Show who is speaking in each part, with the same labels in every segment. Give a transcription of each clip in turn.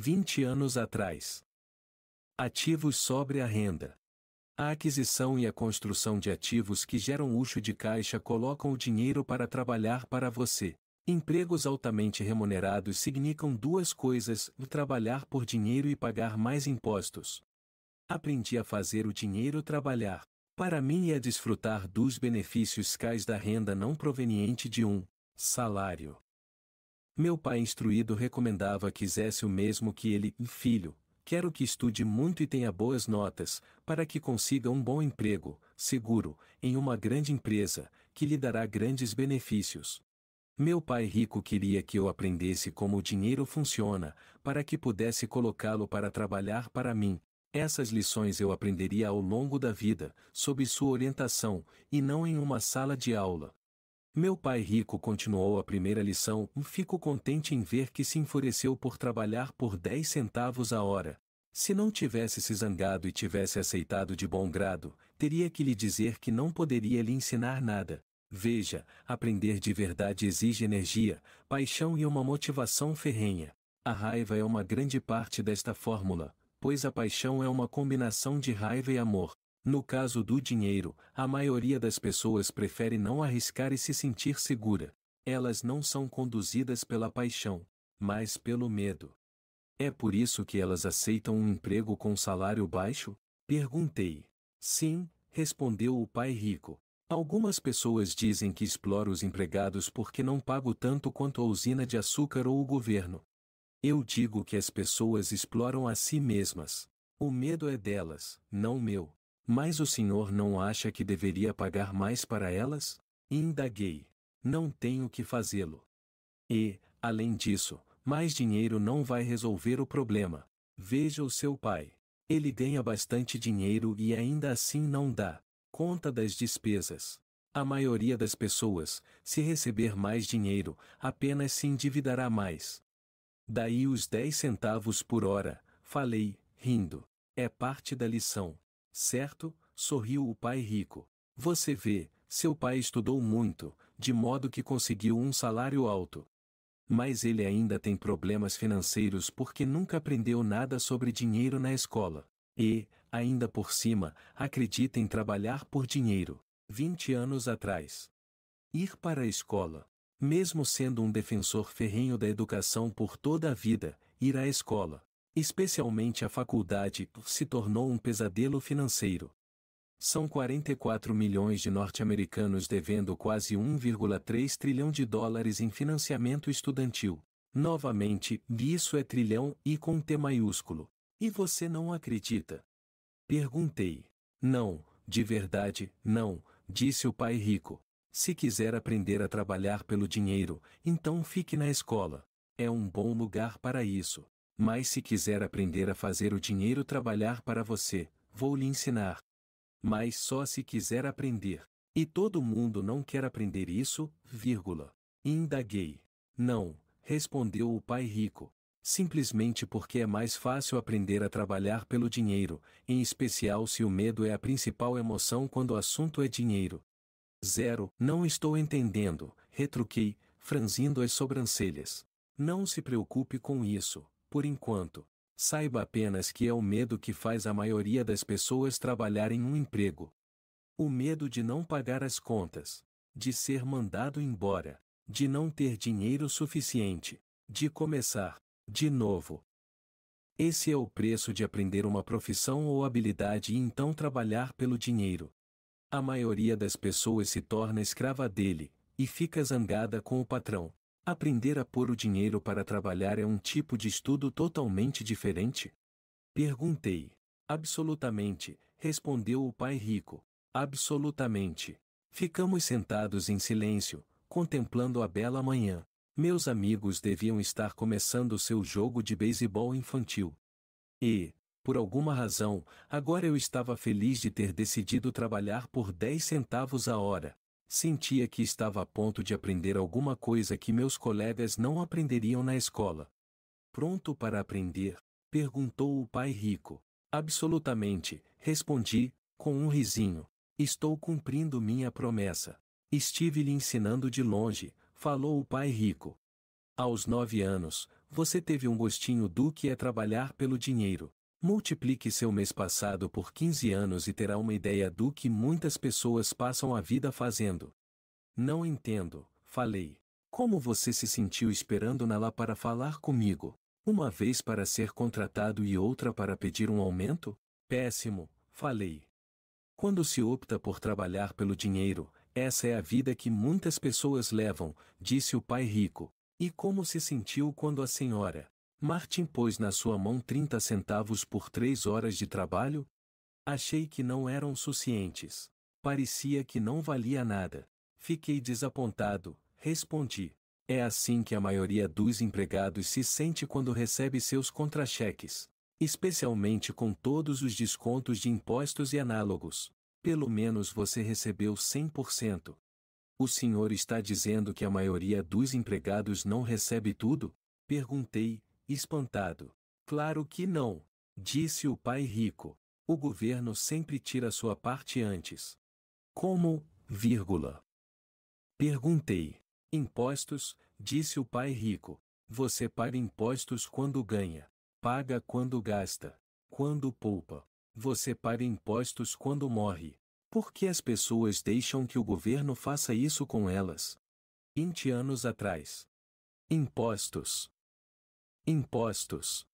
Speaker 1: 20 anos atrás. Ativos sobre a renda. A aquisição e a construção de ativos que geram luxo de caixa colocam o dinheiro para trabalhar para você. Empregos altamente remunerados significam duas coisas: trabalhar por dinheiro e pagar mais impostos. Aprendi a fazer o dinheiro trabalhar para mim e é a desfrutar dos benefícios cais da renda não proveniente de um salário. Meu pai instruído recomendava que fizesse o mesmo que ele, filho. Quero que estude muito e tenha boas notas, para que consiga um bom emprego, seguro, em uma grande empresa, que lhe dará grandes benefícios. Meu pai rico queria que eu aprendesse como o dinheiro funciona, para que pudesse colocá-lo para trabalhar para mim. Essas lições eu aprenderia ao longo da vida, sob sua orientação, e não em uma sala de aula. Meu pai rico continuou a primeira lição. Fico contente em ver que se enfureceu por trabalhar por 10 centavos a hora. Se não tivesse se zangado e tivesse aceitado de bom grado, teria que lhe dizer que não poderia lhe ensinar nada. Veja, aprender de verdade exige energia, paixão e uma motivação ferrenha. A raiva é uma grande parte desta fórmula, pois a paixão é uma combinação de raiva e amor. No caso do dinheiro, a maioria das pessoas prefere não arriscar e se sentir segura. Elas não são conduzidas pela paixão, mas pelo medo. É por isso que elas aceitam um emprego com salário baixo? Perguntei. Sim, respondeu o pai rico. Algumas pessoas dizem que exploro os empregados porque não pago tanto quanto a usina de açúcar ou o governo. Eu digo que as pessoas exploram a si mesmas. O medo é delas, não meu. Mas o senhor não acha que deveria pagar mais para elas? Indaguei. Não tenho que fazê-lo. E, além disso, mais dinheiro não vai resolver o problema. Veja o seu pai. Ele ganha bastante dinheiro e ainda assim não dá conta das despesas. A maioria das pessoas, se receber mais dinheiro, apenas se endividará mais. Daí os 10 centavos por hora, falei, rindo. É parte da lição. Certo, sorriu o pai rico. Você vê, seu pai estudou muito, de modo que conseguiu um salário alto. Mas ele ainda tem problemas financeiros porque nunca aprendeu nada sobre dinheiro na escola. E, ainda por cima, acredita em trabalhar por dinheiro. 20 anos atrás. Ir para a escola. Mesmo sendo um defensor ferrenho da educação por toda a vida, ir à escola especialmente a faculdade, se tornou um pesadelo financeiro. São 44 milhões de norte-americanos devendo quase 1,3 trilhão de dólares em financiamento estudantil. Novamente, isso é trilhão e com T maiúsculo. E você não acredita? Perguntei. Não, de verdade, não, disse o pai rico. Se quiser aprender a trabalhar pelo dinheiro, então fique na escola. É um bom lugar para isso. Mas se quiser aprender a fazer o dinheiro trabalhar para você, vou lhe ensinar. Mas só se quiser aprender. E todo mundo não quer aprender isso, vírgula. Indaguei. Não, respondeu o pai rico. Simplesmente porque é mais fácil aprender a trabalhar pelo dinheiro, em especial se o medo é a principal emoção quando o assunto é dinheiro. Zero, não estou entendendo, retruquei, franzindo as sobrancelhas. Não se preocupe com isso, por enquanto, saiba apenas que é o medo que faz a maioria das pessoas trabalhar em um emprego. O medo de não pagar as contas, de ser mandado embora, de não ter dinheiro suficiente, de começar, de novo. Esse é o preço de aprender uma profissão ou habilidade e então trabalhar pelo dinheiro. A maioria das pessoas se torna escrava dele, e fica zangada com o patrão, Aprender a pôr o dinheiro para trabalhar é um tipo de estudo totalmente diferente? Perguntei. Absolutamente, respondeu o pai rico. Absolutamente. Ficamos sentados em silêncio, contemplando a bela manhã. Meus amigos deviam estar começando seu jogo de beisebol infantil. E, por alguma razão, agora eu estava feliz de ter decidido trabalhar por 10 centavos a hora. Sentia que estava a ponto de aprender alguma coisa que meus colegas não aprenderiam na escola. Pronto para aprender? perguntou o pai rico. Absolutamente, respondi, com um risinho. Estou cumprindo minha promessa. Estive lhe ensinando de longe, falou o pai rico. Aos nove anos, você teve um gostinho do que é trabalhar pelo dinheiro. Multiplique seu mês passado por 15 anos e terá uma ideia do que muitas pessoas passam a vida fazendo. Não entendo, falei. Como você se sentiu esperando na lá para falar comigo? Uma vez para ser contratado e outra para pedir um aumento? Péssimo, falei. Quando se opta por trabalhar pelo dinheiro, essa é a vida que muitas pessoas levam, disse o pai rico. E como se sentiu quando a senhora Martin pôs na sua mão 30 centavos por três horas de trabalho? Achei que não eram suficientes. Parecia que não valia nada. Fiquei desapontado, respondi. É assim que a maioria dos empregados se sente quando recebe seus contracheques, especialmente com todos os descontos de impostos e análogos. Pelo menos você recebeu 100%. O senhor está dizendo que a maioria dos empregados não recebe tudo? Perguntei, espantado. Claro que não, disse o pai rico. O governo sempre tira sua parte antes. Como, vírgula. Perguntei. Impostos, disse o pai rico. Você paga impostos quando ganha, paga quando gasta, quando poupa. Você paga impostos quando morre. Por que as pessoas deixam que o governo faça isso com elas? 20 anos atrás. Impostos. Impostos.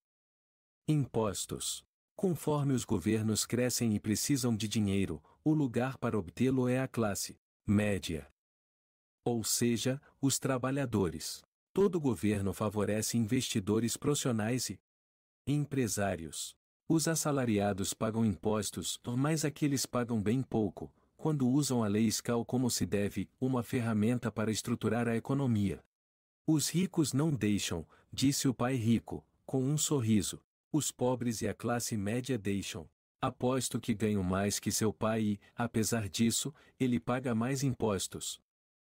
Speaker 1: Impostos. Conforme os governos crescem e precisam de dinheiro, o lugar para obtê-lo é a classe média. Ou seja, os trabalhadores. Todo governo favorece investidores profissionais e empresários. Os assalariados pagam impostos, mas aqueles pagam bem pouco, quando usam a lei escal como se deve, uma ferramenta para estruturar a economia. Os ricos não deixam, Disse o pai rico, com um sorriso. Os pobres e a classe média deixam. Aposto que ganho mais que seu pai e, apesar disso, ele paga mais impostos.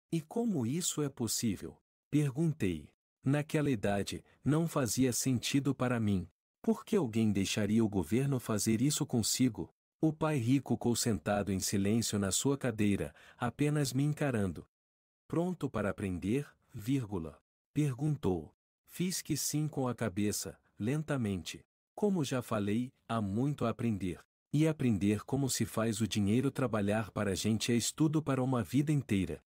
Speaker 1: E como isso é possível? Perguntei. Naquela idade, não fazia sentido para mim. Por que alguém deixaria o governo fazer isso consigo? O pai rico ficou sentado em silêncio na sua cadeira, apenas me encarando. Pronto para aprender? Vírgula. Perguntou. Fiz que sim com a cabeça, lentamente. Como já falei, há muito a aprender. E aprender como se faz o dinheiro trabalhar para a gente é estudo para uma vida inteira.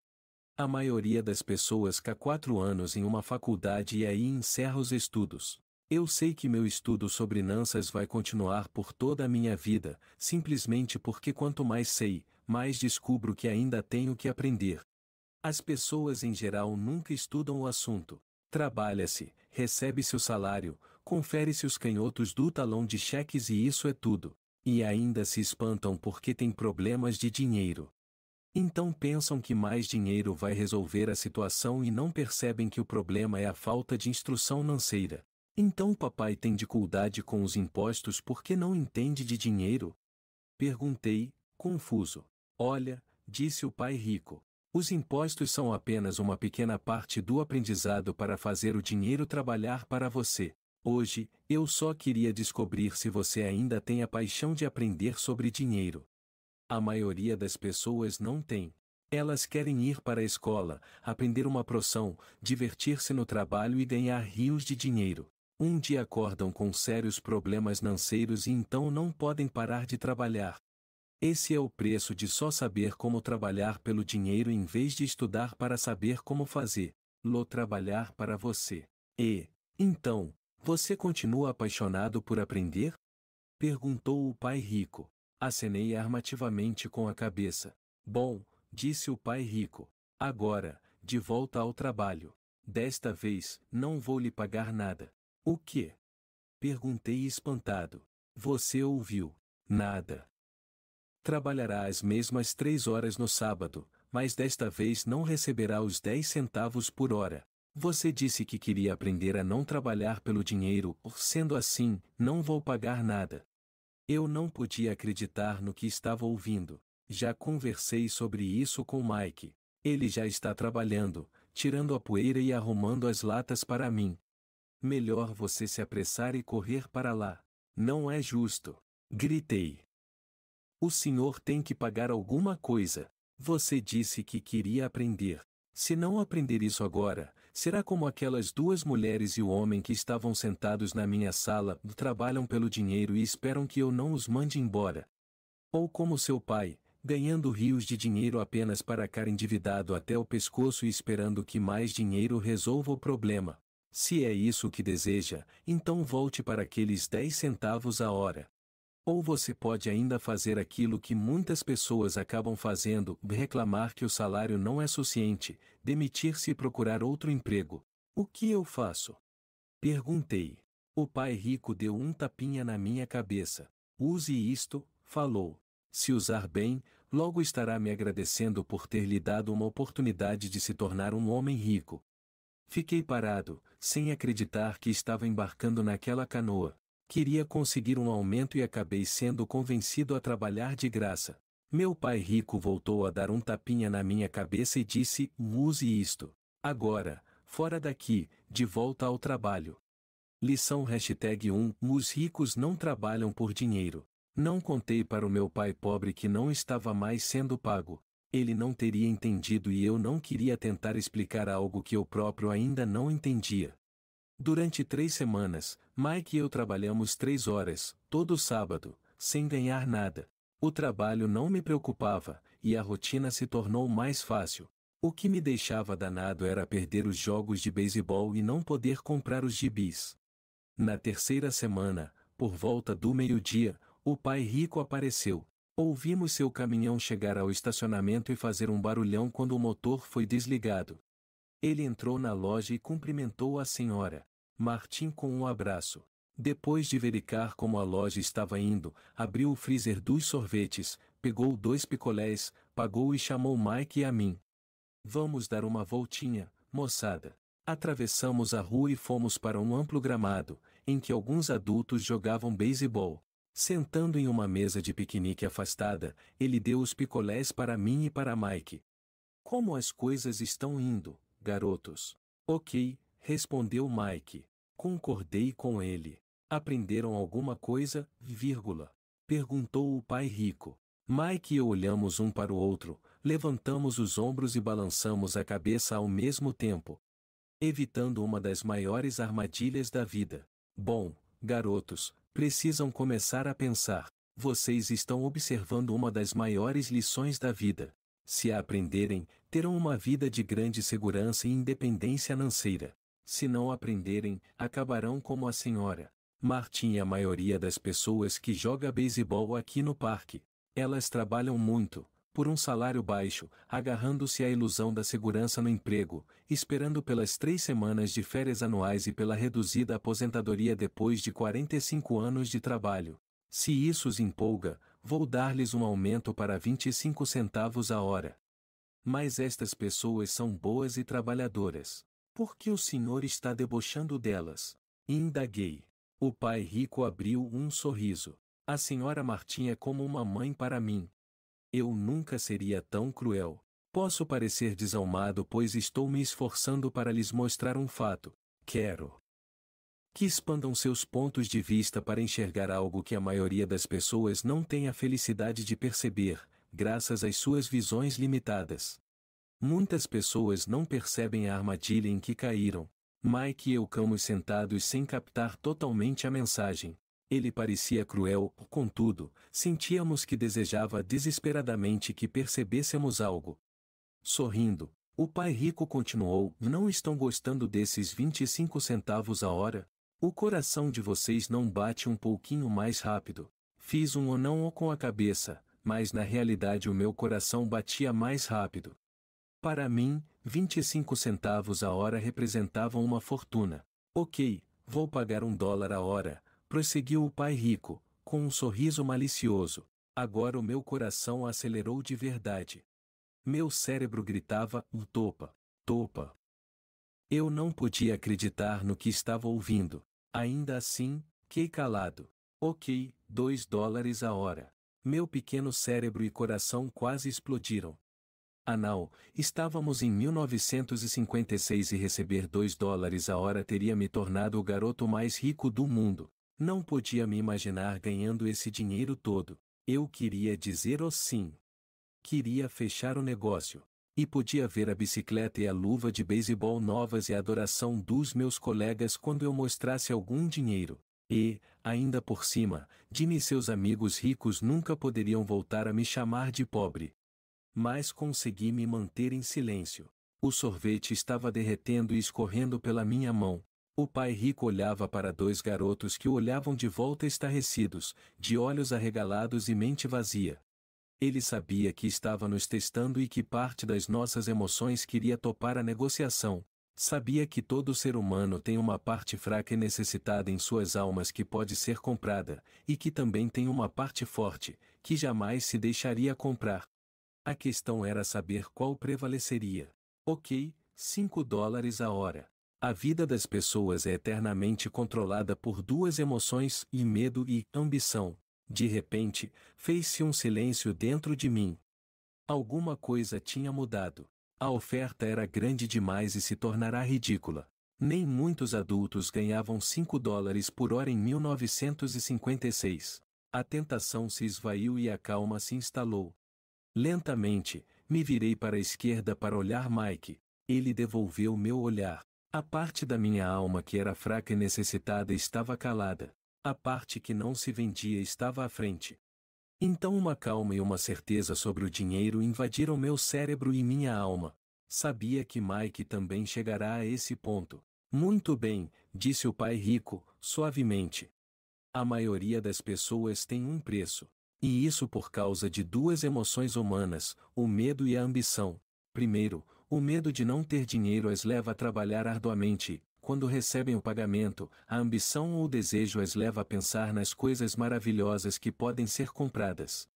Speaker 1: A maioria das pessoas cá quatro anos em uma faculdade e aí encerra os estudos. Eu sei que meu estudo sobre nanças vai continuar por toda a minha vida, simplesmente porque quanto mais sei, mais descubro que ainda tenho que aprender. As pessoas em geral nunca estudam o assunto. Trabalha-se, recebe-se o salário, confere-se os canhotos do talão de cheques e isso é tudo. E ainda se espantam porque têm problemas de dinheiro. Então pensam que mais dinheiro vai resolver a situação e não percebem que o problema é a falta de instrução financeira. Então o papai tem dificuldade com os impostos porque não entende de dinheiro? Perguntei, confuso. Olha, disse o pai rico. Os impostos são apenas uma pequena parte do aprendizado para fazer o dinheiro trabalhar para você. Hoje, eu só queria descobrir se você ainda tem a paixão de aprender sobre dinheiro. A maioria das pessoas não tem. Elas querem ir para a escola, aprender uma profissão, divertir-se no trabalho e ganhar rios de dinheiro. Um dia acordam com sérios problemas financeiros e então não podem parar de trabalhar, esse é o preço de só saber como trabalhar pelo dinheiro em vez de estudar para saber como fazer. Lo trabalhar para você. E, então, você continua apaixonado por aprender? Perguntou o pai rico. Acenei armativamente com a cabeça. Bom, disse o pai rico. Agora, de volta ao trabalho. Desta vez, não vou lhe pagar nada. O que? Perguntei espantado. Você ouviu? Nada. Trabalhará as mesmas três horas no sábado, mas desta vez não receberá os dez centavos por hora. Você disse que queria aprender a não trabalhar pelo dinheiro, sendo assim, não vou pagar nada. Eu não podia acreditar no que estava ouvindo. Já conversei sobre isso com Mike. Ele já está trabalhando, tirando a poeira e arrumando as latas para mim. Melhor você se apressar e correr para lá. Não é justo. Gritei. O senhor tem que pagar alguma coisa. Você disse que queria aprender. Se não aprender isso agora, será como aquelas duas mulheres e o homem que estavam sentados na minha sala, trabalham pelo dinheiro e esperam que eu não os mande embora. Ou como seu pai, ganhando rios de dinheiro apenas para ficar endividado até o pescoço e esperando que mais dinheiro resolva o problema. Se é isso que deseja, então volte para aqueles 10 centavos a hora. Ou você pode ainda fazer aquilo que muitas pessoas acabam fazendo, reclamar que o salário não é suficiente, demitir-se e procurar outro emprego. O que eu faço? Perguntei. O pai rico deu um tapinha na minha cabeça. Use isto, falou. Se usar bem, logo estará me agradecendo por ter lhe dado uma oportunidade de se tornar um homem rico. Fiquei parado, sem acreditar que estava embarcando naquela canoa, Queria conseguir um aumento e acabei sendo convencido a trabalhar de graça. Meu pai rico voltou a dar um tapinha na minha cabeça e disse: use isto. Agora, fora daqui, de volta ao trabalho. Lição 1 Os ricos não trabalham por dinheiro. Não contei para o meu pai pobre que não estava mais sendo pago. Ele não teria entendido e eu não queria tentar explicar algo que eu próprio ainda não entendia. Durante três semanas, Mike e eu trabalhamos três horas, todo sábado, sem ganhar nada. O trabalho não me preocupava, e a rotina se tornou mais fácil. O que me deixava danado era perder os jogos de beisebol e não poder comprar os gibis. Na terceira semana, por volta do meio-dia, o pai rico apareceu. Ouvimos seu caminhão chegar ao estacionamento e fazer um barulhão quando o motor foi desligado. Ele entrou na loja e cumprimentou a senhora. Martin com um abraço. Depois de verificar como a loja estava indo, abriu o freezer dos sorvetes, pegou dois picolés, pagou e chamou Mike e a mim. Vamos dar uma voltinha, moçada. Atravessamos a rua e fomos para um amplo gramado, em que alguns adultos jogavam beisebol. Sentando em uma mesa de piquenique afastada, ele deu os picolés para mim e para Mike. Como as coisas estão indo, garotos? Ok, Respondeu Mike. Concordei com ele. Aprenderam alguma coisa, vírgula. Perguntou o pai rico. Mike e eu olhamos um para o outro, levantamos os ombros e balançamos a cabeça ao mesmo tempo. Evitando uma das maiores armadilhas da vida. Bom, garotos, precisam começar a pensar. Vocês estão observando uma das maiores lições da vida. Se a aprenderem, terão uma vida de grande segurança e independência financeira se não aprenderem, acabarão como a senhora. Martin e a maioria das pessoas que joga beisebol aqui no parque. Elas trabalham muito, por um salário baixo, agarrando-se à ilusão da segurança no emprego, esperando pelas três semanas de férias anuais e pela reduzida aposentadoria depois de 45 anos de trabalho. Se isso os empolga, vou dar-lhes um aumento para 25 centavos a hora. Mas estas pessoas são boas e trabalhadoras. Por que o senhor está debochando delas? indaguei. O pai rico abriu um sorriso. A senhora Martim é como uma mãe para mim. Eu nunca seria tão cruel. Posso parecer desalmado pois estou me esforçando para lhes mostrar um fato. Quero que expandam seus pontos de vista para enxergar algo que a maioria das pessoas não tem a felicidade de perceber, graças às suas visões limitadas. Muitas pessoas não percebem a armadilha em que caíram. Mike e eu camos sentados sem captar totalmente a mensagem. Ele parecia cruel, contudo, sentíamos que desejava desesperadamente que percebêssemos algo. Sorrindo, o pai rico continuou: Não estão gostando desses 25 centavos a hora? O coração de vocês não bate um pouquinho mais rápido. Fiz um ou não ou com a cabeça, mas na realidade o meu coração batia mais rápido. Para mim, 25 centavos a hora representavam uma fortuna. Ok, vou pagar um dólar a hora, prosseguiu o pai rico, com um sorriso malicioso. Agora o meu coração acelerou de verdade. Meu cérebro gritava: topa, topa. Eu não podia acreditar no que estava ouvindo. Ainda assim, fiquei calado. Ok, dois dólares a hora. Meu pequeno cérebro e coração quase explodiram. Ah não, estávamos em 1956 e receber 2 dólares a hora teria me tornado o garoto mais rico do mundo. Não podia me imaginar ganhando esse dinheiro todo. Eu queria dizer o oh, sim. Queria fechar o negócio. E podia ver a bicicleta e a luva de beisebol novas e a adoração dos meus colegas quando eu mostrasse algum dinheiro. E, ainda por cima, Jim e seus amigos ricos nunca poderiam voltar a me chamar de pobre mas consegui me manter em silêncio. O sorvete estava derretendo e escorrendo pela minha mão. O pai rico olhava para dois garotos que o olhavam de volta estarrecidos, de olhos arregalados e mente vazia. Ele sabia que estava nos testando e que parte das nossas emoções queria topar a negociação. Sabia que todo ser humano tem uma parte fraca e necessitada em suas almas que pode ser comprada, e que também tem uma parte forte, que jamais se deixaria comprar. A questão era saber qual prevaleceria. Ok, 5 dólares a hora. A vida das pessoas é eternamente controlada por duas emoções e medo e ambição. De repente, fez-se um silêncio dentro de mim. Alguma coisa tinha mudado. A oferta era grande demais e se tornará ridícula. Nem muitos adultos ganhavam 5 dólares por hora em 1956. A tentação se esvaiu e a calma se instalou. Lentamente, me virei para a esquerda para olhar Mike. Ele devolveu meu olhar. A parte da minha alma que era fraca e necessitada estava calada. A parte que não se vendia estava à frente. Então uma calma e uma certeza sobre o dinheiro invadiram meu cérebro e minha alma. Sabia que Mike também chegará a esse ponto. Muito bem, disse o pai rico, suavemente. A maioria das pessoas tem um preço. E isso por causa de duas emoções humanas, o medo e a ambição. Primeiro, o medo de não ter dinheiro as leva a trabalhar arduamente, quando recebem o pagamento, a ambição ou o desejo as leva a pensar nas coisas maravilhosas que podem ser compradas.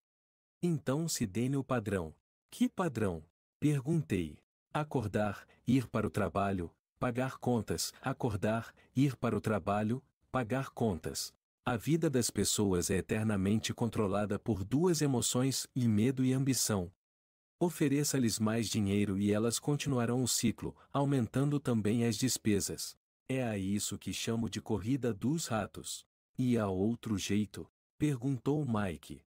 Speaker 1: Então se dê me o padrão. Que padrão? Perguntei. Acordar, ir para o trabalho, pagar contas, acordar, ir para o trabalho, pagar contas. A vida das pessoas é eternamente controlada por duas emoções, e medo e ambição. Ofereça-lhes mais dinheiro e elas continuarão o ciclo, aumentando também as despesas. É a isso que chamo de corrida dos ratos. E há outro jeito? perguntou Mike.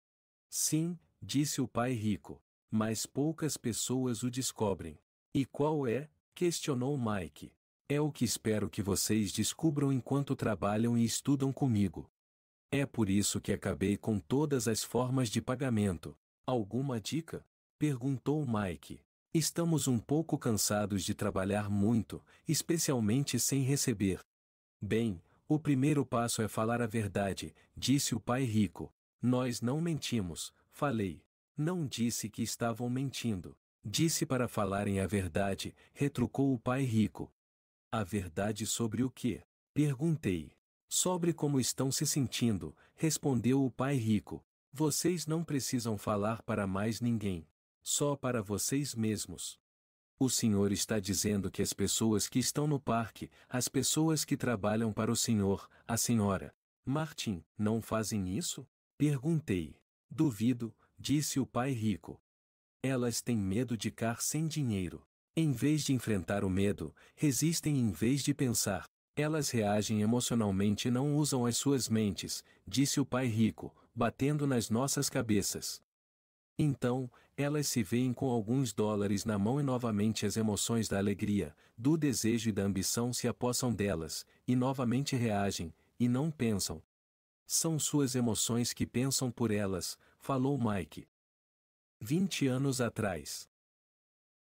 Speaker 1: Sim, disse o pai rico, mas poucas pessoas o descobrem. E qual é? questionou Mike. É o que espero que vocês descubram enquanto trabalham e estudam comigo. É por isso que acabei com todas as formas de pagamento. Alguma dica? Perguntou Mike. Estamos um pouco cansados de trabalhar muito, especialmente sem receber. Bem, o primeiro passo é falar a verdade, disse o pai rico. Nós não mentimos, falei. Não disse que estavam mentindo. Disse para falarem a verdade, retrucou o pai rico. A verdade sobre o que? Perguntei. Sobre como estão se sentindo, respondeu o pai rico. Vocês não precisam falar para mais ninguém. Só para vocês mesmos. O Senhor está dizendo que as pessoas que estão no parque, as pessoas que trabalham para o Senhor, a senhora. Martin, não fazem isso? Perguntei. Duvido, disse o pai rico. Elas têm medo de ficar sem dinheiro. Em vez de enfrentar o medo, resistem em vez de pensar, elas reagem emocionalmente e não usam as suas mentes, disse o pai rico, batendo nas nossas cabeças. Então, elas se veem com alguns dólares na mão e novamente as emoções da alegria, do desejo e da ambição se apossam delas, e novamente reagem, e não pensam. São suas emoções que pensam por elas, falou Mike. 20 anos atrás.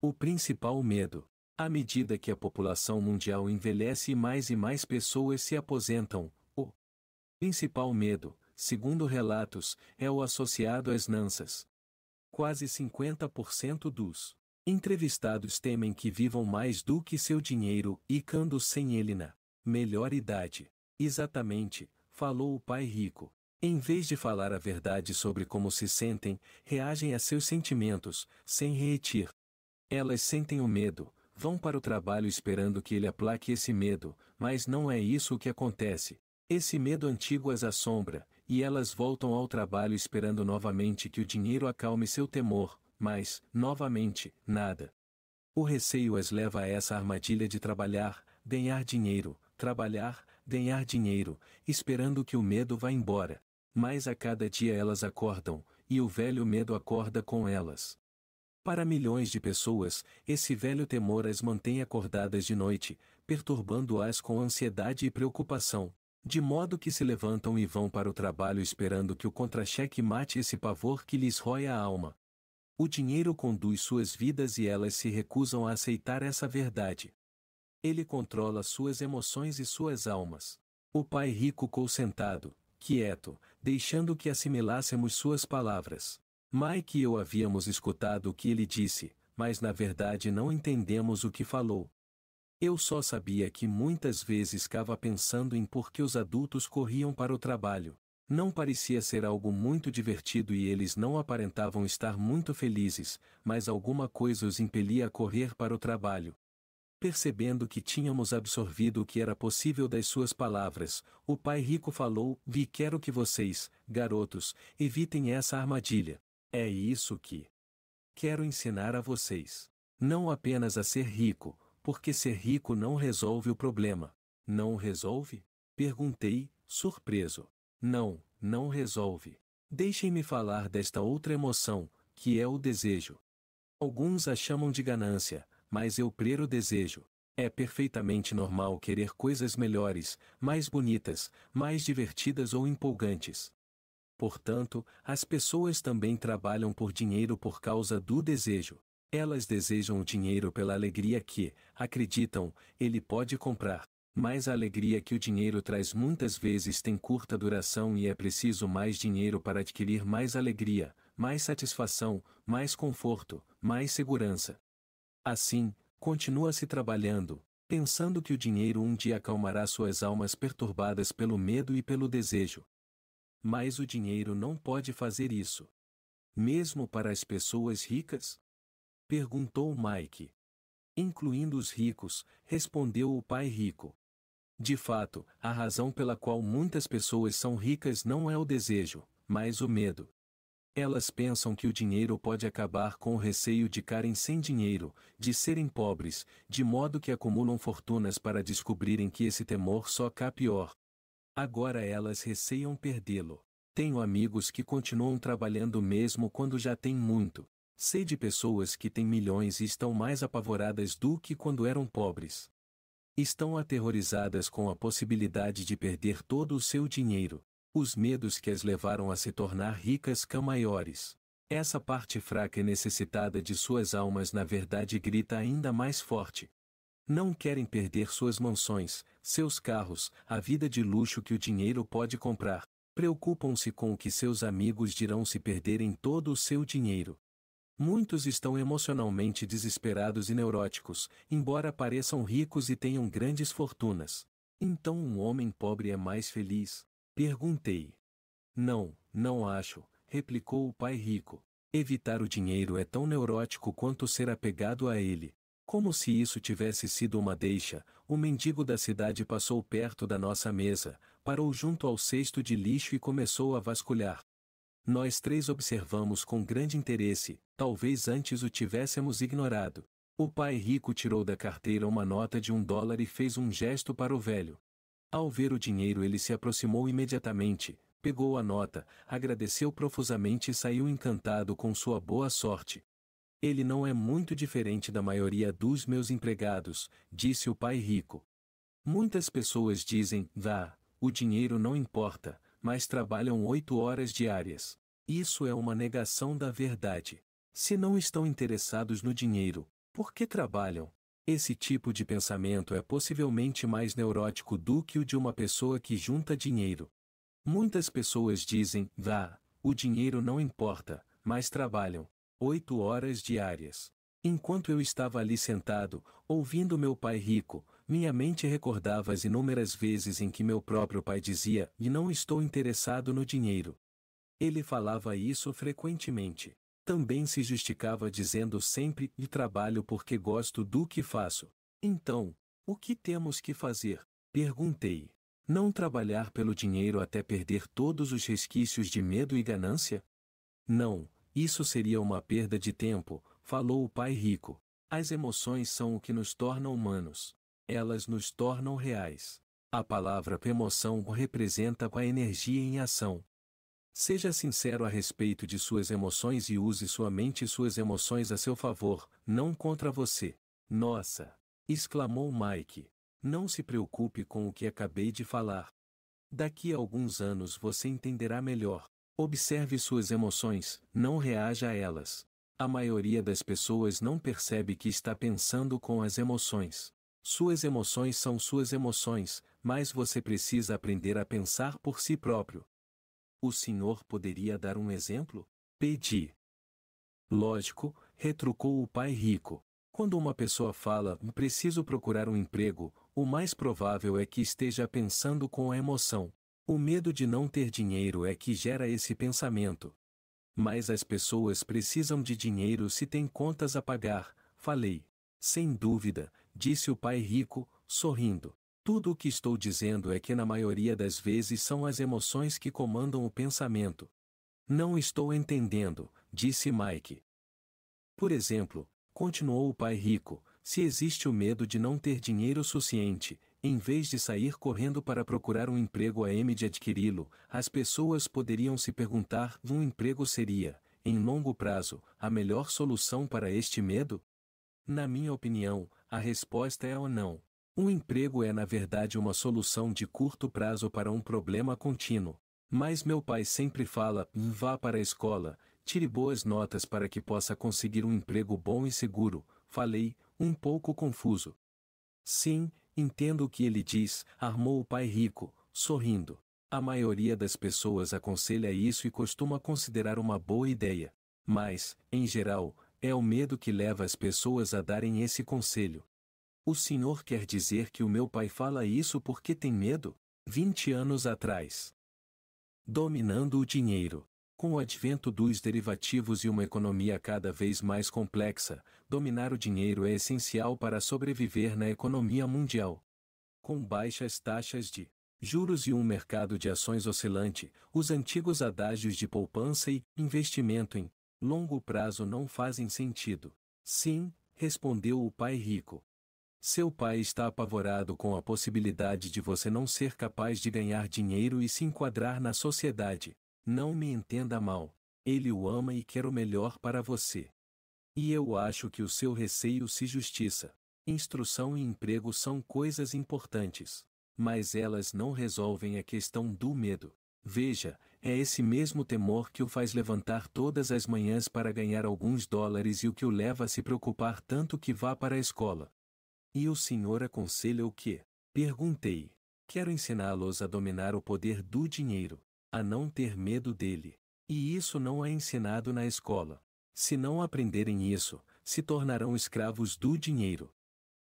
Speaker 1: O principal medo. À medida que a população mundial envelhece e mais e mais pessoas se aposentam, o principal medo, segundo relatos, é o associado às nanças. Quase 50% dos entrevistados temem que vivam mais do que seu dinheiro e cando sem ele na melhor idade. Exatamente, falou o pai rico. Em vez de falar a verdade sobre como se sentem, reagem a seus sentimentos, sem reetir. Elas sentem o medo, vão para o trabalho esperando que ele aplaque esse medo, mas não é isso o que acontece. Esse medo antigo as assombra, e elas voltam ao trabalho esperando novamente que o dinheiro acalme seu temor, mas, novamente, nada. O receio as leva a essa armadilha de trabalhar, ganhar dinheiro, trabalhar, ganhar dinheiro, esperando que o medo vá embora. Mas a cada dia elas acordam, e o velho medo acorda com elas. Para milhões de pessoas, esse velho temor as mantém acordadas de noite, perturbando-as com ansiedade e preocupação, de modo que se levantam e vão para o trabalho esperando que o contra-cheque mate esse pavor que lhes rói a alma. O dinheiro conduz suas vidas e elas se recusam a aceitar essa verdade. Ele controla suas emoções e suas almas. O pai rico ficou sentado, quieto, deixando que assimilássemos suas palavras. Mike e eu havíamos escutado o que ele disse, mas na verdade não entendemos o que falou. Eu só sabia que muitas vezes estava pensando em por que os adultos corriam para o trabalho. Não parecia ser algo muito divertido e eles não aparentavam estar muito felizes, mas alguma coisa os impelia a correr para o trabalho. Percebendo que tínhamos absorvido o que era possível das suas palavras, o pai rico falou: Vi, quero que vocês, garotos, evitem essa armadilha. É isso que quero ensinar a vocês. Não apenas a ser rico, porque ser rico não resolve o problema. Não resolve? Perguntei, surpreso. Não, não resolve. Deixem-me falar desta outra emoção, que é o desejo. Alguns a chamam de ganância, mas eu prero o desejo. É perfeitamente normal querer coisas melhores, mais bonitas, mais divertidas ou empolgantes. Portanto, as pessoas também trabalham por dinheiro por causa do desejo. Elas desejam o dinheiro pela alegria que, acreditam, ele pode comprar. Mas a alegria que o dinheiro traz muitas vezes tem curta duração e é preciso mais dinheiro para adquirir mais alegria, mais satisfação, mais conforto, mais segurança. Assim, continua-se trabalhando, pensando que o dinheiro um dia acalmará suas almas perturbadas pelo medo e pelo desejo, mas o dinheiro não pode fazer isso. Mesmo para as pessoas ricas? Perguntou Mike. Incluindo os ricos, respondeu o pai rico. De fato, a razão pela qual muitas pessoas são ricas não é o desejo, mas o medo. Elas pensam que o dinheiro pode acabar com o receio de ficarem sem dinheiro, de serem pobres, de modo que acumulam fortunas para descobrirem que esse temor só cá pior, Agora elas receiam perdê-lo. Tenho amigos que continuam trabalhando mesmo quando já têm muito. Sei de pessoas que têm milhões e estão mais apavoradas do que quando eram pobres. Estão aterrorizadas com a possibilidade de perder todo o seu dinheiro. Os medos que as levaram a se tornar ricas são maiores. Essa parte fraca e necessitada de suas almas na verdade grita ainda mais forte. Não querem perder suas mansões, seus carros, a vida de luxo que o dinheiro pode comprar. Preocupam-se com o que seus amigos dirão se perderem todo o seu dinheiro. Muitos estão emocionalmente desesperados e neuróticos, embora pareçam ricos e tenham grandes fortunas. Então um homem pobre é mais feliz? Perguntei. Não, não acho, replicou o pai rico. Evitar o dinheiro é tão neurótico quanto ser apegado a ele, como se isso tivesse sido uma deixa, o mendigo da cidade passou perto da nossa mesa, parou junto ao cesto de lixo e começou a vasculhar. Nós três observamos com grande interesse, talvez antes o tivéssemos ignorado. O pai rico tirou da carteira uma nota de um dólar e fez um gesto para o velho. Ao ver o dinheiro, ele se aproximou imediatamente, pegou a nota, agradeceu profusamente e saiu encantado com sua boa sorte, ele não é muito diferente da maioria dos meus empregados, disse o pai rico. Muitas pessoas dizem, vá, o dinheiro não importa, mas trabalham oito horas diárias. Isso é uma negação da verdade. Se não estão interessados no dinheiro, por que trabalham? Esse tipo de pensamento é possivelmente mais neurótico do que o de uma pessoa que junta dinheiro. Muitas pessoas dizem, vá, o dinheiro não importa, mas trabalham. Oito horas diárias. Enquanto eu estava ali sentado, ouvindo meu pai rico, minha mente recordava as inúmeras vezes em que meu próprio pai dizia: E não estou interessado no dinheiro. Ele falava isso frequentemente. Também se justificava dizendo sempre: E trabalho porque gosto do que faço. Então, o que temos que fazer? Perguntei. Não trabalhar pelo dinheiro até perder todos os resquícios de medo e ganância? Não, isso seria uma perda de tempo, falou o pai rico. As emoções são o que nos torna humanos. Elas nos tornam reais. A palavra emoção representa a energia em ação. Seja sincero a respeito de suas emoções e use sua mente e suas emoções a seu favor, não contra você. Nossa! exclamou Mike. Não se preocupe com o que acabei de falar. Daqui a alguns anos você entenderá melhor. Observe suas emoções, não reaja a elas. A maioria das pessoas não percebe que está pensando com as emoções. Suas emoções são suas emoções, mas você precisa aprender a pensar por si próprio. O senhor poderia dar um exemplo? Pedi. Lógico, retrucou o pai rico. Quando uma pessoa fala, preciso procurar um emprego, o mais provável é que esteja pensando com a emoção. O medo de não ter dinheiro é que gera esse pensamento. Mas as pessoas precisam de dinheiro se têm contas a pagar, falei. Sem dúvida, disse o pai rico, sorrindo. Tudo o que estou dizendo é que na maioria das vezes são as emoções que comandam o pensamento. Não estou entendendo, disse Mike. Por exemplo, continuou o pai rico, se existe o medo de não ter dinheiro suficiente, em vez de sair correndo para procurar um emprego a M de adquiri-lo, as pessoas poderiam se perguntar: um emprego seria, em longo prazo, a melhor solução para este medo? Na minha opinião, a resposta é ou não. Um emprego é na verdade uma solução de curto prazo para um problema contínuo. Mas meu pai sempre fala: vá para a escola, tire boas notas para que possa conseguir um emprego bom e seguro. Falei, um pouco confuso. Sim, Entendo o que ele diz, armou o pai rico, sorrindo. A maioria das pessoas aconselha isso e costuma considerar uma boa ideia. Mas, em geral, é o medo que leva as pessoas a darem esse conselho. O senhor quer dizer que o meu pai fala isso porque tem medo? 20 anos atrás. Dominando o dinheiro. Com o advento dos derivativos e uma economia cada vez mais complexa, dominar o dinheiro é essencial para sobreviver na economia mundial. Com baixas taxas de juros e um mercado de ações oscilante, os antigos adágios de poupança e investimento em longo prazo não fazem sentido. Sim, respondeu o pai rico. Seu pai está apavorado com a possibilidade de você não ser capaz de ganhar dinheiro e se enquadrar na sociedade. Não me entenda mal. Ele o ama e quer o melhor para você. E eu acho que o seu receio se justiça. Instrução e emprego são coisas importantes. Mas elas não resolvem a questão do medo. Veja, é esse mesmo temor que o faz levantar todas as manhãs para ganhar alguns dólares e o que o leva a se preocupar tanto que vá para a escola. E o senhor aconselha o que? Perguntei. Quero ensiná-los a dominar o poder do dinheiro a não ter medo dele. E isso não é ensinado na escola. Se não aprenderem isso, se tornarão escravos do dinheiro.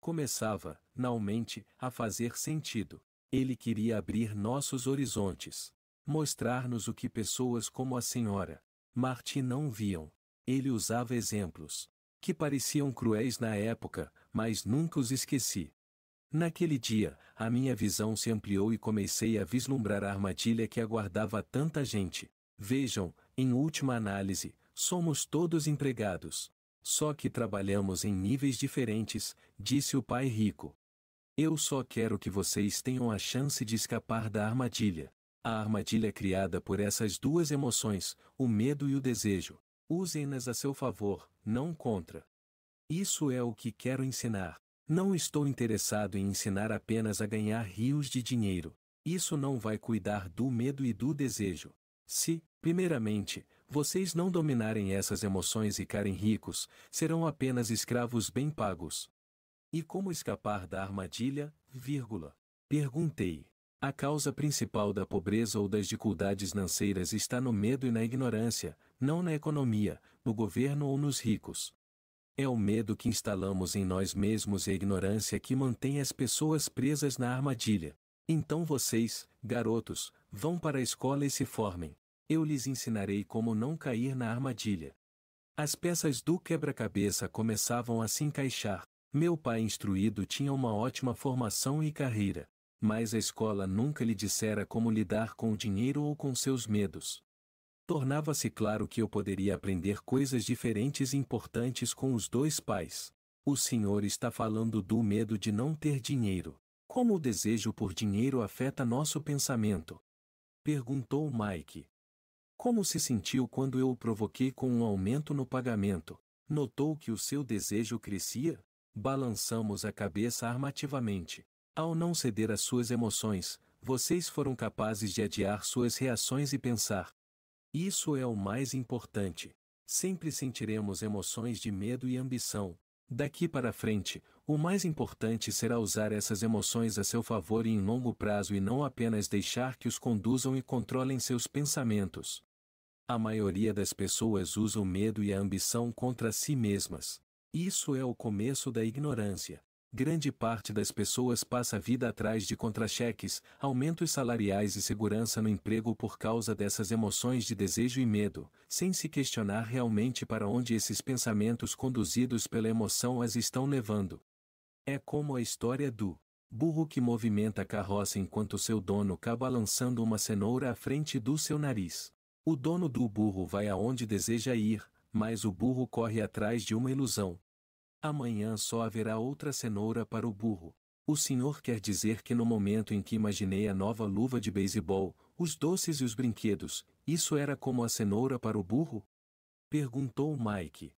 Speaker 1: Começava, mente, a fazer sentido. Ele queria abrir nossos horizontes, mostrar-nos o que pessoas como a senhora Marti não viam. Ele usava exemplos que pareciam cruéis na época, mas nunca os esqueci. Naquele dia, a minha visão se ampliou e comecei a vislumbrar a armadilha que aguardava tanta gente. Vejam, em última análise, somos todos empregados. Só que trabalhamos em níveis diferentes, disse o pai rico. Eu só quero que vocês tenham a chance de escapar da armadilha. A armadilha é criada por essas duas emoções, o medo e o desejo. Usem-nas a seu favor, não contra. Isso é o que quero ensinar. Não estou interessado em ensinar apenas a ganhar rios de dinheiro. Isso não vai cuidar do medo e do desejo. Se, primeiramente, vocês não dominarem essas emoções e ficarem ricos, serão apenas escravos bem pagos. E como escapar da armadilha? Vírgula. Perguntei. A causa principal da pobreza ou das dificuldades financeiras está no medo e na ignorância, não na economia, no governo ou nos ricos. É o medo que instalamos em nós mesmos e a ignorância que mantém as pessoas presas na armadilha. Então vocês, garotos, vão para a escola e se formem. Eu lhes ensinarei como não cair na armadilha. As peças do quebra-cabeça começavam a se encaixar. Meu pai instruído tinha uma ótima formação e carreira, mas a escola nunca lhe dissera como lidar com o dinheiro ou com seus medos tornava-se claro que eu poderia aprender coisas diferentes e importantes com os dois pais. O senhor está falando do medo de não ter dinheiro. Como o desejo por dinheiro afeta nosso pensamento? Perguntou Mike. Como se sentiu quando eu o provoquei com um aumento no pagamento? Notou que o seu desejo crescia? Balançamos a cabeça armativamente. Ao não ceder às suas emoções, vocês foram capazes de adiar suas reações e pensar: isso é o mais importante. Sempre sentiremos emoções de medo e ambição. Daqui para frente, o mais importante será usar essas emoções a seu favor e em longo prazo e não apenas deixar que os conduzam e controlem seus pensamentos. A maioria das pessoas usa o medo e a ambição contra si mesmas. Isso é o começo da ignorância. Grande parte das pessoas passa a vida atrás de contra-cheques, aumentos salariais e segurança no emprego por causa dessas emoções de desejo e medo, sem se questionar realmente para onde esses pensamentos conduzidos pela emoção as estão levando. É como a história do burro que movimenta a carroça enquanto seu dono acaba lançando uma cenoura à frente do seu nariz. O dono do burro vai aonde deseja ir, mas o burro corre atrás de uma ilusão, Amanhã só haverá outra cenoura para o burro. O senhor quer dizer que no momento em que imaginei a nova luva de beisebol, os doces e os brinquedos, isso era como a cenoura para o burro? Perguntou Mike.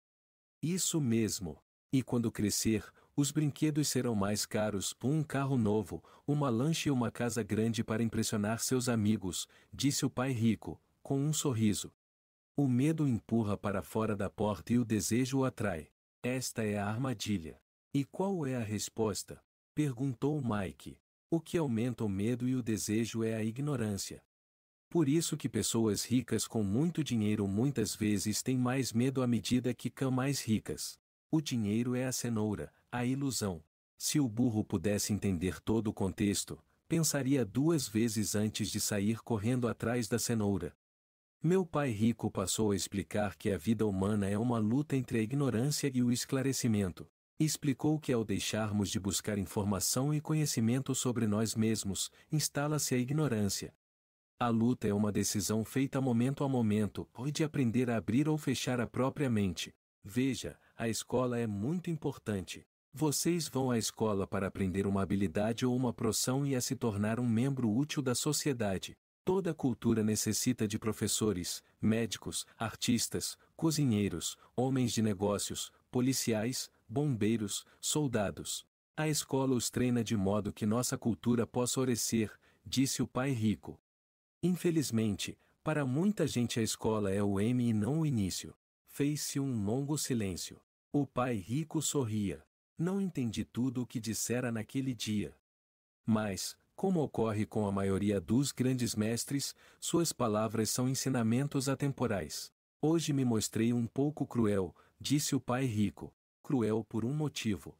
Speaker 1: Isso mesmo. E quando crescer, os brinquedos serão mais caros, um carro novo, uma lanche e uma casa grande para impressionar seus amigos, disse o pai rico, com um sorriso. O medo o empurra para fora da porta e o desejo o atrai. Esta é a armadilha. E qual é a resposta? Perguntou Mike. O que aumenta o medo e o desejo é a ignorância. Por isso que pessoas ricas com muito dinheiro muitas vezes têm mais medo à medida que cão mais ricas. O dinheiro é a cenoura, a ilusão. Se o burro pudesse entender todo o contexto, pensaria duas vezes antes de sair correndo atrás da cenoura, meu pai rico passou a explicar que a vida humana é uma luta entre a ignorância e o esclarecimento. Explicou que ao deixarmos de buscar informação e conhecimento sobre nós mesmos, instala-se a ignorância. A luta é uma decisão feita momento a momento, ou de aprender a abrir ou fechar a própria mente. Veja, a escola é muito importante. Vocês vão à escola para aprender uma habilidade ou uma profissão e a se tornar um membro útil da sociedade. Toda cultura necessita de professores, médicos, artistas, cozinheiros, homens de negócios, policiais, bombeiros, soldados. A escola os treina de modo que nossa cultura possa orecer, disse o pai rico. Infelizmente, para muita gente a escola é o M e não o início. Fez-se um longo silêncio. O pai rico sorria. Não entendi tudo o que dissera naquele dia. Mas, como ocorre com a maioria dos grandes mestres, suas palavras são ensinamentos atemporais. Hoje me mostrei um pouco cruel, disse o pai rico. Cruel por um motivo.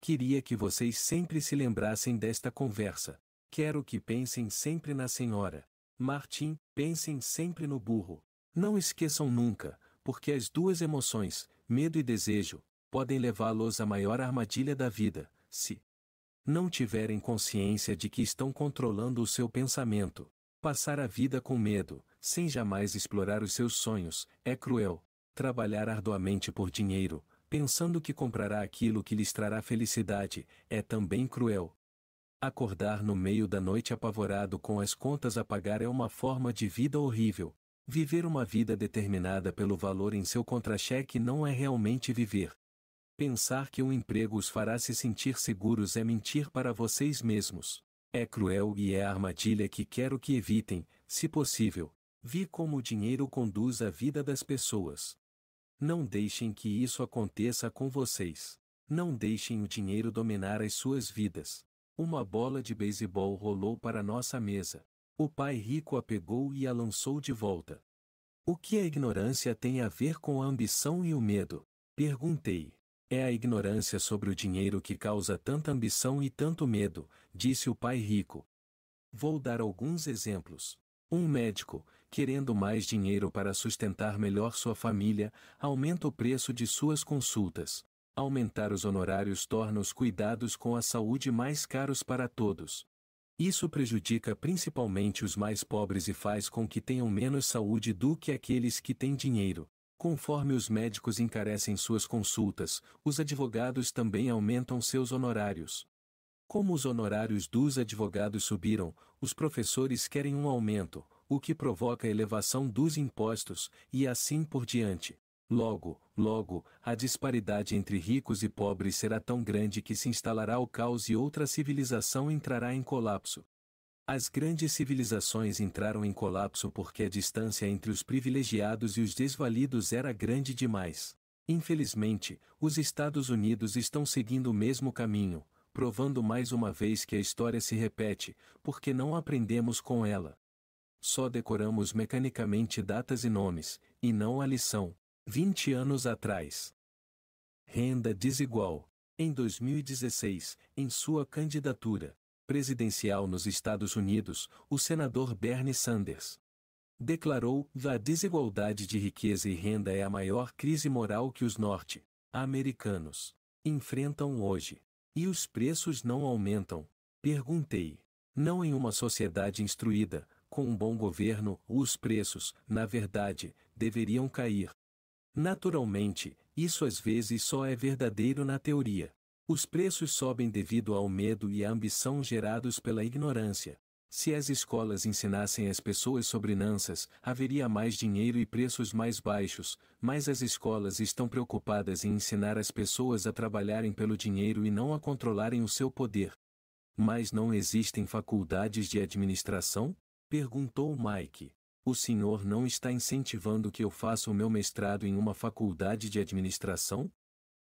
Speaker 1: Queria que vocês sempre se lembrassem desta conversa. Quero que pensem sempre na senhora. Martim, pensem sempre no burro. Não esqueçam nunca, porque as duas emoções, medo e desejo, podem levá-los à maior armadilha da vida, se, não tiverem consciência de que estão controlando o seu pensamento. Passar a vida com medo, sem jamais explorar os seus sonhos, é cruel. Trabalhar arduamente por dinheiro, pensando que comprará aquilo que lhes trará felicidade, é também cruel. Acordar no meio da noite apavorado com as contas a pagar é uma forma de vida horrível. Viver uma vida determinada pelo valor em seu contra-cheque não é realmente viver. Pensar que um emprego os fará se sentir seguros é mentir para vocês mesmos. É cruel e é a armadilha que quero que evitem, se possível. Vi como o dinheiro conduz a vida das pessoas. Não deixem que isso aconteça com vocês. Não deixem o dinheiro dominar as suas vidas. Uma bola de beisebol rolou para nossa mesa. O pai rico a pegou e a lançou de volta. O que a ignorância tem a ver com a ambição e o medo? Perguntei. É a ignorância sobre o dinheiro que causa tanta ambição e tanto medo, disse o pai rico. Vou dar alguns exemplos. Um médico, querendo mais dinheiro para sustentar melhor sua família, aumenta o preço de suas consultas. Aumentar os honorários torna os cuidados com a saúde mais caros para todos. Isso prejudica principalmente os mais pobres e faz com que tenham menos saúde do que aqueles que têm dinheiro. Conforme os médicos encarecem suas consultas, os advogados também aumentam seus honorários. Como os honorários dos advogados subiram, os professores querem um aumento, o que provoca a elevação dos impostos, e assim por diante. Logo, logo, a disparidade entre ricos e pobres será tão grande que se instalará o caos e outra civilização entrará em colapso. As grandes civilizações entraram em colapso porque a distância entre os privilegiados e os desvalidos era grande demais. Infelizmente, os Estados Unidos estão seguindo o mesmo caminho, provando mais uma vez que a história se repete, porque não aprendemos com ela. Só decoramos mecanicamente datas e nomes, e não a lição. 20 anos atrás. Renda desigual. Em 2016, em sua candidatura, presidencial nos Estados Unidos, o senador Bernie Sanders. Declarou: a desigualdade de riqueza e renda é a maior crise moral que os norte-americanos enfrentam hoje. E os preços não aumentam? Perguntei. Não em uma sociedade instruída, com um bom governo, os preços, na verdade, deveriam cair. Naturalmente, isso às vezes só é verdadeiro na teoria. Os preços sobem devido ao medo e à ambição gerados pela ignorância. Se as escolas ensinassem as pessoas sobre nanças, haveria mais dinheiro e preços mais baixos, mas as escolas estão preocupadas em ensinar as pessoas a trabalharem pelo dinheiro e não a controlarem o seu poder. Mas não existem faculdades de administração? perguntou Mike. O senhor não está incentivando que eu faça o meu mestrado em uma faculdade de administração?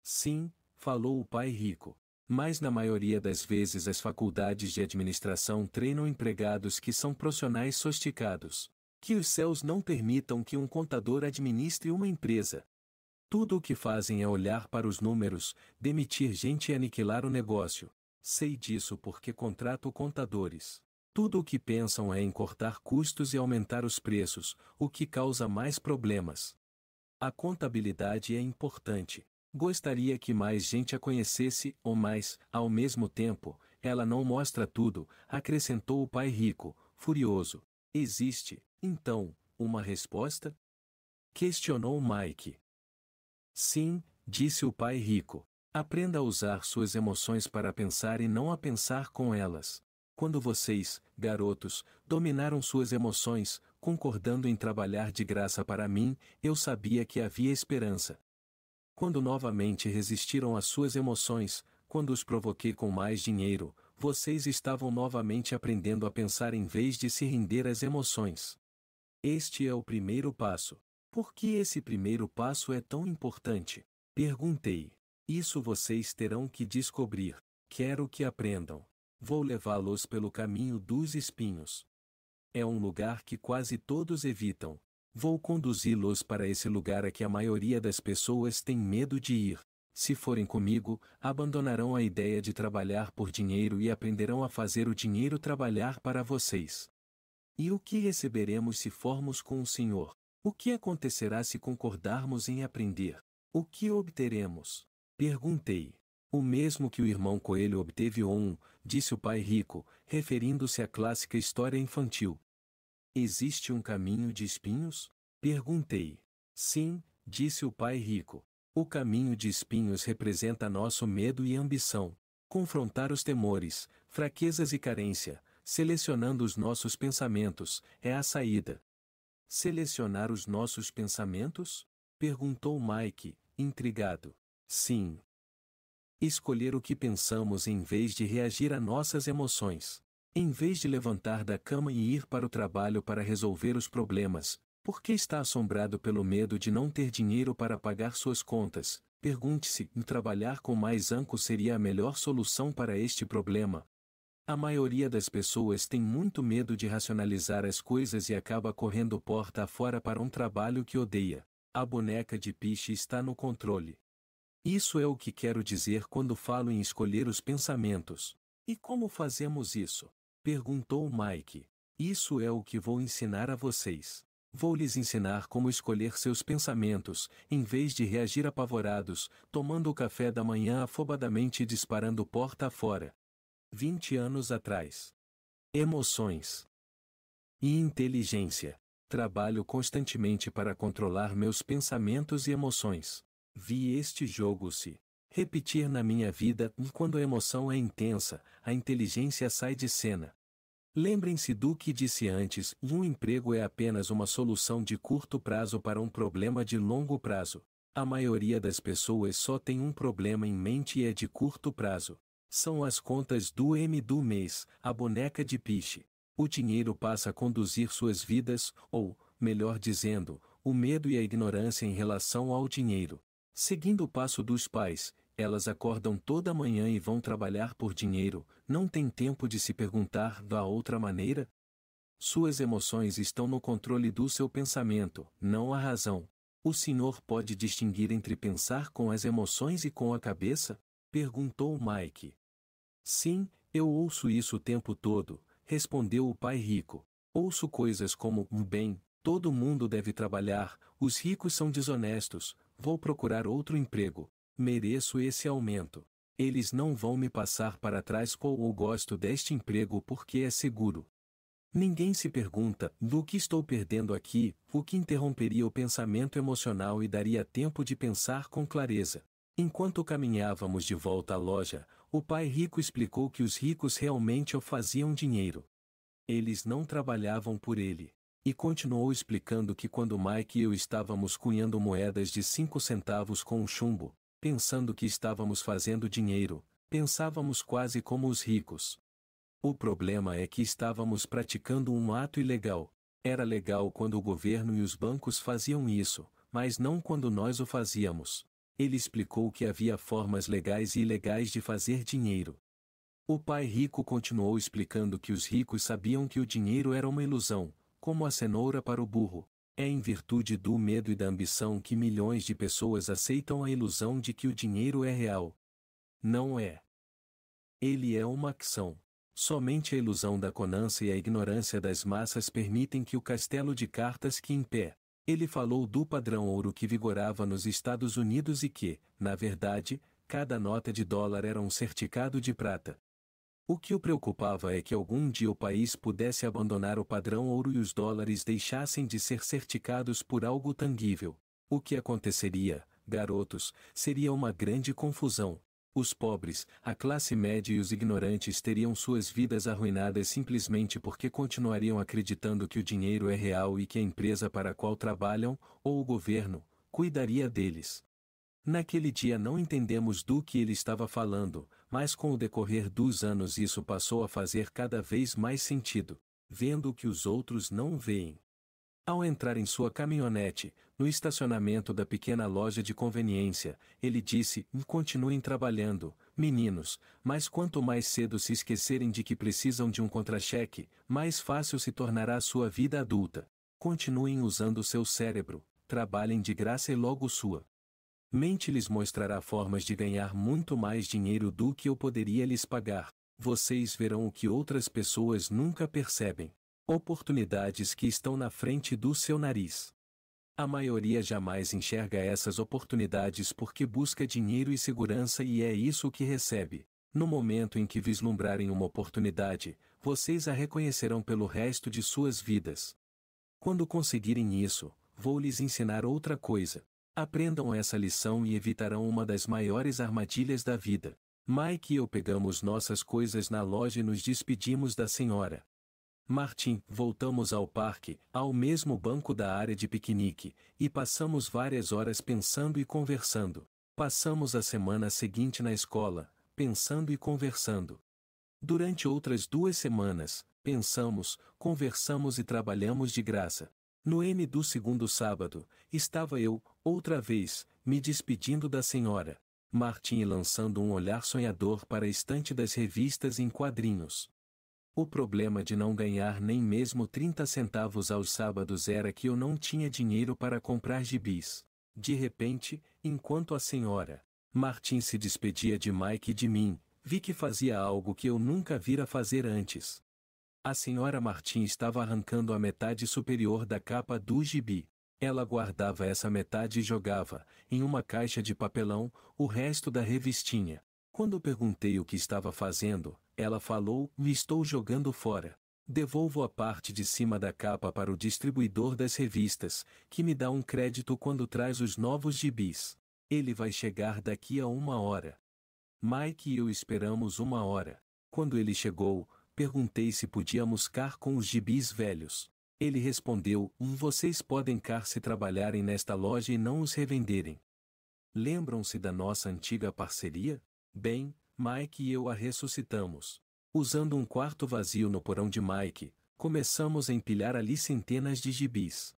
Speaker 1: Sim, falou o pai rico. Mas na maioria das vezes as faculdades de administração treinam empregados que são profissionais sofisticados. Que os céus não permitam que um contador administre uma empresa. Tudo o que fazem é olhar para os números, demitir gente e aniquilar o negócio. Sei disso porque contrato contadores. Tudo o que pensam é em cortar custos e aumentar os preços, o que causa mais problemas. A contabilidade é importante. Gostaria que mais gente a conhecesse, ou mais, ao mesmo tempo, ela não mostra tudo, acrescentou o pai rico, furioso. Existe, então, uma resposta? Questionou Mike. Sim, disse o pai rico. Aprenda a usar suas emoções para pensar e não a pensar com elas. Quando vocês, garotos, dominaram suas emoções, concordando em trabalhar de graça para mim, eu sabia que havia esperança. Quando novamente resistiram às suas emoções, quando os provoquei com mais dinheiro, vocês estavam novamente aprendendo a pensar em vez de se render às emoções. Este é o primeiro passo. Por que esse primeiro passo é tão importante? Perguntei. Isso vocês terão que descobrir. Quero que aprendam. Vou levá-los pelo caminho dos espinhos. É um lugar que quase todos evitam, Vou conduzi-los para esse lugar a que a maioria das pessoas tem medo de ir. Se forem comigo, abandonarão a ideia de trabalhar por dinheiro e aprenderão a fazer o dinheiro trabalhar para vocês. E o que receberemos se formos com o Senhor? O que acontecerá se concordarmos em aprender? O que obteremos? Perguntei. O mesmo que o irmão Coelho obteve ou um, disse o pai rico, referindo-se à clássica história infantil, Existe um caminho de espinhos? Perguntei. Sim, disse o pai rico. O caminho de espinhos representa nosso medo e ambição. Confrontar os temores, fraquezas e carência, selecionando os nossos pensamentos, é a saída. Selecionar os nossos pensamentos? Perguntou Mike, intrigado. Sim. Escolher o que pensamos em vez de reagir a nossas emoções. Em vez de levantar da cama e ir para o trabalho para resolver os problemas, por que está assombrado pelo medo de não ter dinheiro para pagar suas contas? Pergunte-se, trabalhar com mais anco seria a melhor solução para este problema. A maioria das pessoas tem muito medo de racionalizar as coisas e acaba correndo porta afora para um trabalho que odeia. A boneca de piche está no controle. Isso é o que quero dizer quando falo em escolher os pensamentos. E como fazemos isso? Perguntou Mike. Isso é o que vou ensinar a vocês. Vou lhes ensinar como escolher seus pensamentos, em vez de reagir apavorados, tomando o café da manhã afobadamente e disparando porta fora. 20 anos atrás. Emoções. E inteligência. Trabalho constantemente para controlar meus pensamentos e emoções. Vi este jogo se repetir na minha vida quando a emoção é intensa, a inteligência sai de cena. Lembrem-se do que disse antes: um emprego é apenas uma solução de curto prazo para um problema de longo prazo. A maioria das pessoas só tem um problema em mente e é de curto prazo. São as contas do M do mês, a boneca de piche. O dinheiro passa a conduzir suas vidas, ou, melhor dizendo, o medo e a ignorância em relação ao dinheiro. Seguindo o passo dos pais, elas acordam toda manhã e vão trabalhar por dinheiro, não têm tempo de se perguntar da outra maneira? Suas emoções estão no controle do seu pensamento, não a razão. O senhor pode distinguir entre pensar com as emoções e com a cabeça? perguntou Mike. Sim, eu ouço isso o tempo todo, respondeu o pai rico. Ouço coisas como: bem, todo mundo deve trabalhar, os ricos são desonestos, vou procurar outro emprego, Mereço esse aumento. Eles não vão me passar para trás qual eu gosto deste emprego porque é seguro. Ninguém se pergunta do que estou perdendo aqui, o que interromperia o pensamento emocional e daria tempo de pensar com clareza. Enquanto caminhávamos de volta à loja, o pai rico explicou que os ricos realmente o faziam dinheiro. Eles não trabalhavam por ele. E continuou explicando que quando Mike e eu estávamos cunhando moedas de 5 centavos com um chumbo, pensando que estávamos fazendo dinheiro, pensávamos quase como os ricos. O problema é que estávamos praticando um ato ilegal. Era legal quando o governo e os bancos faziam isso, mas não quando nós o fazíamos. Ele explicou que havia formas legais e ilegais de fazer dinheiro. O pai rico continuou explicando que os ricos sabiam que o dinheiro era uma ilusão, como a cenoura para o burro, é em virtude do medo e da ambição que milhões de pessoas aceitam a ilusão de que o dinheiro é real. Não é. Ele é uma ação. Somente a ilusão da conância e a ignorância das massas permitem que o castelo de cartas que em pé. Ele falou do padrão ouro que vigorava nos Estados Unidos e que, na verdade, cada nota de dólar era um certificado de prata. O que o preocupava é que algum dia o país pudesse abandonar o padrão ouro e os dólares deixassem de ser certificados por algo tangível. O que aconteceria, garotos, seria uma grande confusão. Os pobres, a classe média e os ignorantes teriam suas vidas arruinadas simplesmente porque continuariam acreditando que o dinheiro é real e que a empresa para a qual trabalham, ou o governo, cuidaria deles. Naquele dia não entendemos do que ele estava falando, mas com o decorrer dos anos isso passou a fazer cada vez mais sentido, vendo o que os outros não veem. Ao entrar em sua caminhonete, no estacionamento da pequena loja de conveniência, ele disse: Continuem trabalhando, meninos, mas quanto mais cedo se esquecerem de que precisam de um contra-cheque, mais fácil se tornará a sua vida adulta. Continuem usando seu cérebro, trabalhem de graça e logo sua. Mente lhes mostrará formas de ganhar muito mais dinheiro do que eu poderia lhes pagar. Vocês verão o que outras pessoas nunca percebem. Oportunidades que estão na frente do seu nariz. A maioria jamais enxerga essas oportunidades porque busca dinheiro e segurança e é isso que recebe. No momento em que vislumbrarem uma oportunidade, vocês a reconhecerão pelo resto de suas vidas. Quando conseguirem isso, vou lhes ensinar outra coisa. Aprendam essa lição e evitarão uma das maiores armadilhas da vida. Mike e eu pegamos nossas coisas na loja e nos despedimos da senhora. Martin, voltamos ao parque, ao mesmo banco da área de piquenique, e passamos várias horas pensando e conversando. Passamos a semana seguinte na escola, pensando e conversando. Durante outras duas semanas, pensamos, conversamos e trabalhamos de graça. No m do segundo sábado, estava eu, Outra vez, me despedindo da senhora. Martin lançando um olhar sonhador para a estante das revistas em quadrinhos. O problema de não ganhar nem mesmo 30 centavos aos sábados era que eu não tinha dinheiro para comprar gibis. De repente, enquanto a senhora Martin se despedia de Mike e de mim, vi que fazia algo que eu nunca vira fazer antes. A senhora Martin estava arrancando a metade superior da capa do gibi. Ela guardava essa metade e jogava, em uma caixa de papelão, o resto da revistinha. Quando perguntei o que estava fazendo, ela falou: Me estou jogando fora. Devolvo a parte de cima da capa para o distribuidor das revistas, que me dá um crédito quando traz os novos gibis. Ele vai chegar daqui a uma hora. Mike e eu esperamos uma hora. Quando ele chegou, perguntei se podíamos car com os gibis velhos. Ele respondeu: Vocês podem cá se trabalharem nesta loja e não os revenderem. Lembram-se da nossa antiga parceria? Bem, Mike e eu a ressuscitamos. Usando um quarto vazio no porão de Mike, começamos a empilhar ali centenas de gibis.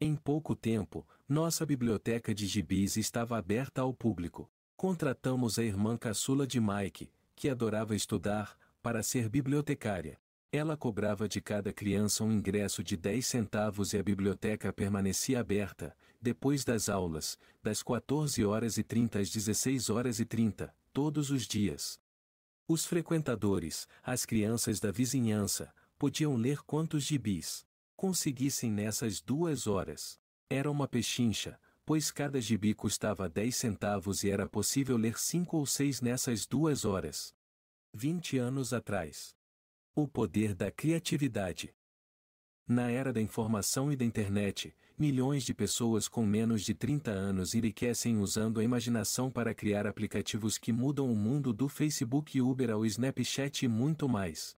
Speaker 1: Em pouco tempo, nossa biblioteca de gibis estava aberta ao público. Contratamos a irmã caçula de Mike, que adorava estudar, para ser bibliotecária. Ela cobrava de cada criança um ingresso de 10 centavos e a biblioteca permanecia aberta, depois das aulas, das 14 horas e 30 às 16 horas e 30, todos os dias. Os frequentadores, as crianças da vizinhança, podiam ler quantos gibis conseguissem nessas duas horas. Era uma pechincha, pois cada gibi custava 10 centavos e era possível ler cinco ou seis nessas duas horas. Vinte anos atrás. O poder da criatividade. Na era da informação e da internet, milhões de pessoas com menos de 30 anos enriquecem usando a imaginação para criar aplicativos que mudam o mundo do Facebook Uber ao Snapchat e muito mais.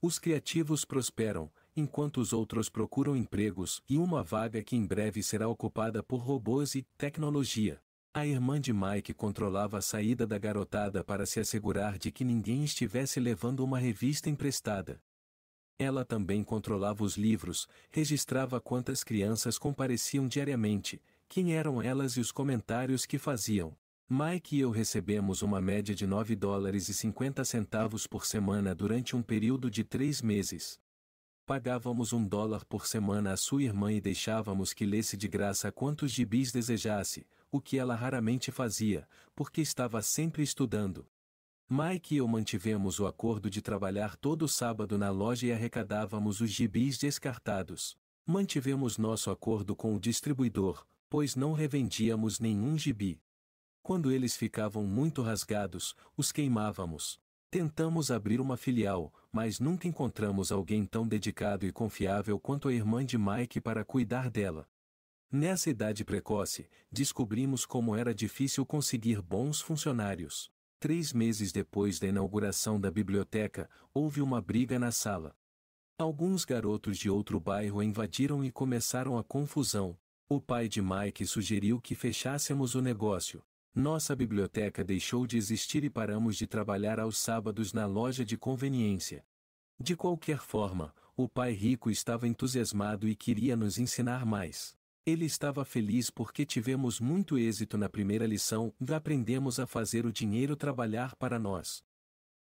Speaker 1: Os criativos prosperam, enquanto os outros procuram empregos e uma vaga que em breve será ocupada por robôs e tecnologia. A irmã de Mike controlava a saída da garotada para se assegurar de que ninguém estivesse levando uma revista emprestada. Ela também controlava os livros, registrava quantas crianças compareciam diariamente, quem eram elas e os comentários que faziam. Mike e eu recebemos uma média de 9 dólares e 50 centavos por semana durante um período de três meses. Pagávamos um dólar por semana à sua irmã e deixávamos que lesse de graça quantos gibis desejasse, o que ela raramente fazia, porque estava sempre estudando. Mike e eu mantivemos o acordo de trabalhar todo sábado na loja e arrecadávamos os gibis descartados. Mantivemos nosso acordo com o distribuidor, pois não revendíamos nenhum gibi. Quando eles ficavam muito rasgados, os queimávamos. Tentamos abrir uma filial, mas nunca encontramos alguém tão dedicado e confiável quanto a irmã de Mike para cuidar dela. Nessa idade precoce, descobrimos como era difícil conseguir bons funcionários. Três meses depois da inauguração da biblioteca, houve uma briga na sala. Alguns garotos de outro bairro invadiram e começaram a confusão. O pai de Mike sugeriu que fechássemos o negócio. Nossa biblioteca deixou de existir e paramos de trabalhar aos sábados na loja de conveniência. De qualquer forma, o pai rico estava entusiasmado e queria nos ensinar mais. Ele estava feliz porque tivemos muito êxito na primeira lição e aprendemos a fazer o dinheiro trabalhar para nós.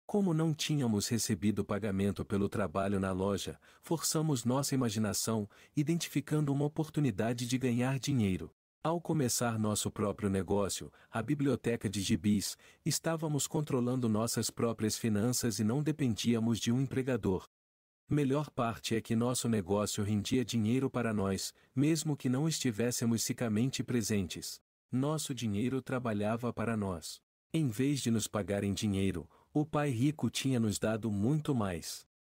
Speaker 1: Como não tínhamos recebido pagamento pelo trabalho na loja, forçamos nossa imaginação, identificando uma oportunidade de ganhar dinheiro. Ao começar nosso próprio negócio, a biblioteca de gibis, estávamos controlando nossas próprias finanças e não dependíamos de um empregador. Melhor parte é que nosso negócio rendia dinheiro para nós, mesmo que não estivéssemos sicamente presentes. Nosso dinheiro trabalhava para nós. Em vez de nos pagar em dinheiro, o pai rico tinha nos dado muito mais.